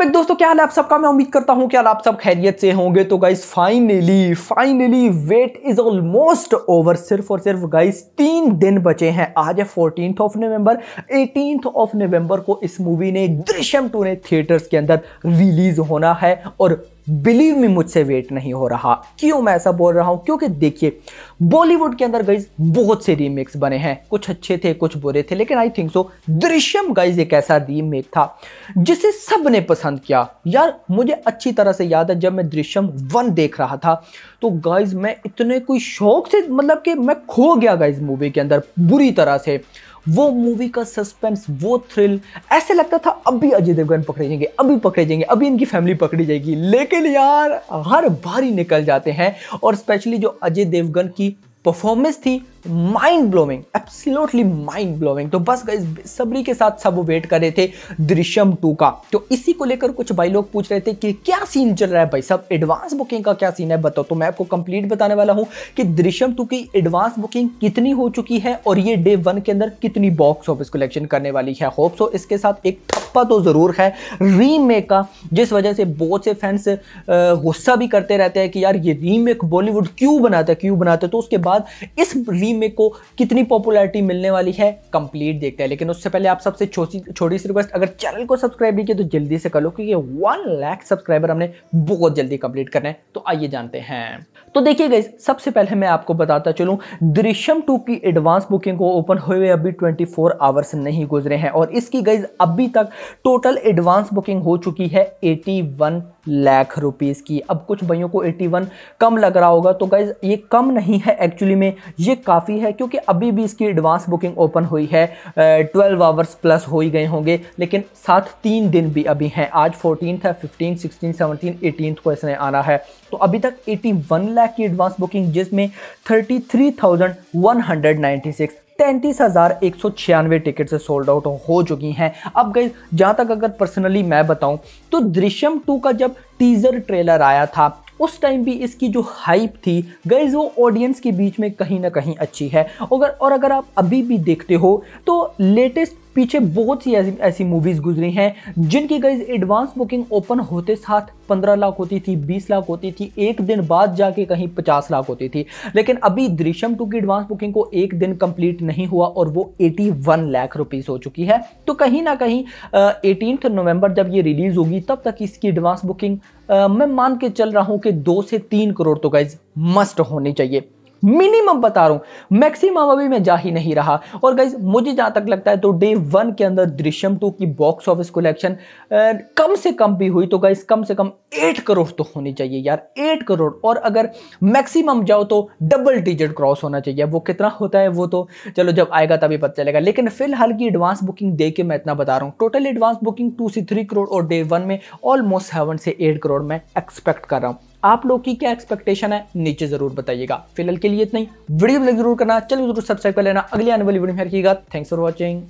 मैं दोस्तों क्या हाल है आप सबका मैं उम्मीद करता हूं कि आप सब खैरियत से होंगे तो guys finally finally wait is almost over सिर्फ और सिर्फ गाइस तीन दिन बचे हैं आज है fourteen of November eighteen of November को इस मूवी ने दृश्यम टू ने थिएटर्स के अंदर रिलीज होना है और बिलीव में मुझसे वेट नहीं हो रहा क्यों मैं ऐसा बोल रहा हूं क्योंकि देखिए बॉलीवुड के अंदर गाइज बहुत से रीमेक्स बने हैं कुछ अच्छे थे कुछ बुरे थे लेकिन I think so Drishyam guys एक ऐसा रीमेक था जिसे सब ने पसंद किया यार मुझे अच्छी तरह से याद है जब मैं दृश्यम वन देख रहा था तो गाइज मैं इतने कोई शौक से मतलब कि मैं खो गया गाइज मूवी के अंदर बुरी तरह से वो मूवी का सस्पेंस वो थ्रिल ऐसे लगता था अभी अजय देवगन पकड़े जाएंगे अभी पकड़े जाएंगे अभी इनकी फैमिली पकड़ी जाएगी लेकिन यार हर बार ही निकल जाते हैं और स्पेशली जो अजय देवगन की परफॉर्मेंस थी mind blowing absolutely mind blowing तो बस गई सबरी के साथ सब वेट कर रहे थे दृश्यम टू का तो इसी को लेकर कुछ भाई लोग पूछ रहे थे कि क्या सीन चल रहा है भाई सब एडवांस बुकिंग का क्या सीन है बताओ तो मैं आपको कंप्लीट बताने वाला हूं कि दृश्यम टू की एडवांस बुकिंग कितनी हो चुकी है और ये डे वन के अंदर कितनी बॉक्स ऑफिस कलेक्शन करने वाली है होप सो इसके साथ एक ठप्पा तो ज़रूर है रीमेक का जिस वजह से बहुत से फैंस गुस्सा भी करते रहते हैं कि यार ये रीमेक बॉलीवुड क्यों बनाता है क्यों बनाता है तो उसके बाद इस री रीमेक को कितनी पॉपुलैरिटी मिलने वाली है कंप्लीट देखते हैं लेकिन उससे पहले आप सबसे छोटी सी रिक्वेस्ट अगर चैनल को सब्सक्राइब नहीं किया तो जल्दी से कर लो क्योंकि वन लैख सब्सक्राइबर हमने बहुत जल्दी कंप्लीट करना है तो आइए जानते हैं तो देखिए गई सबसे पहले मैं आपको बताता चलूँ दृश्यम टू की एडवांस बुकिंग को ओपन हुए हुए अभी 24 आवर्स नहीं गुजरे हैं और इसकी गई अभी तक टोटल एडवांस बुकिंग हो चुकी है 81 लाख रुपीस की अब कुछ भाइयों को 81 कम लग रहा होगा तो गाइज ये कम नहीं है एक्चुअली में ये काफ़ी काफ़ी है क्योंकि अभी भी इसकी एडवांस बुकिंग ओपन हुई है ट्वेल्व आवर्स प्लस हो ही गए होंगे लेकिन साथ तीन दिन भी अभी हैं आज फोर्टीन है फिफ्टीन सिक्सटीन सेवनटीन एटीन को इसने आना है तो अभी तक एटी वन लैख की एडवांस बुकिंग जिसमें thirty three thousand one hundred ninety six तैंतीस हज़ार एक सौ छियानवे टिकट से सोल्ड आउट हो चुकी हैं अब गए जहाँ तक अगर पर्सनली मैं बताऊँ तो दृश्यम टू का जब टीज़र ट्रेलर आया था उस टाइम भी इसकी जो हाइप थी गैज़ वो ऑडियंस के बीच में कहीं ना कहीं अच्छी है अगर और अगर आप अभी भी देखते हो तो लेटेस्ट पीछे बहुत सी ऐसी ऐसी मूवीज़ गुजरी हैं जिनकी गई एडवांस बुकिंग ओपन होते साथ 15 लाख होती थी 20 लाख होती थी एक दिन बाद जाके कहीं 50 लाख होती थी लेकिन अभी दृश्यम टू की एडवांस बुकिंग को एक दिन कंप्लीट नहीं हुआ और वो 81 लाख रुपीस हो चुकी है तो कहीं ना कहीं एटीन नवंबर जब ये रिलीज़ होगी तब तक इसकी एडवांस बुकिंग आ, मैं मान के चल रहा हूँ कि दो से तीन करोड़ तो गाइज मस्ट होनी चाहिए मिनिमम बता रहा हूं मैक्सिमम अभी मैं जा ही नहीं रहा और गाइज मुझे जहां तक लगता है तो डे वन के अंदर दृश्यम टू की बॉक्स ऑफिस कलेक्शन कम से कम भी हुई तो गाइज कम से कम एट करोड़ तो होनी चाहिए यार एट करोड़ और अगर मैक्सिमम जाओ तो डबल डिजिट क्रॉस होना चाहिए वो कितना होता है वो तो चलो जब आएगा तभी पता चलेगा लेकिन फिलहाल की एडवांस बुकिंग दे के मैं इतना बता रहा हूँ टोटल एडवांस बुकिंग टू से थ्री करोड़ और डे वन में ऑलमोस्ट सेवन से एट करोड़ मैं एक्सपेक्ट कर रहा हूँ आप लोग की क्या एक्सपेक्टेशन है नीचे जरूर बताइएगा फिलहाल के लिए इतना ही वीडियो लाइक जरूर करना चलिए जरूर सब्सक्राइब कर लेना अगली आने वाली वीडियो में रखिएगा थैंक्स फॉर वॉचिंग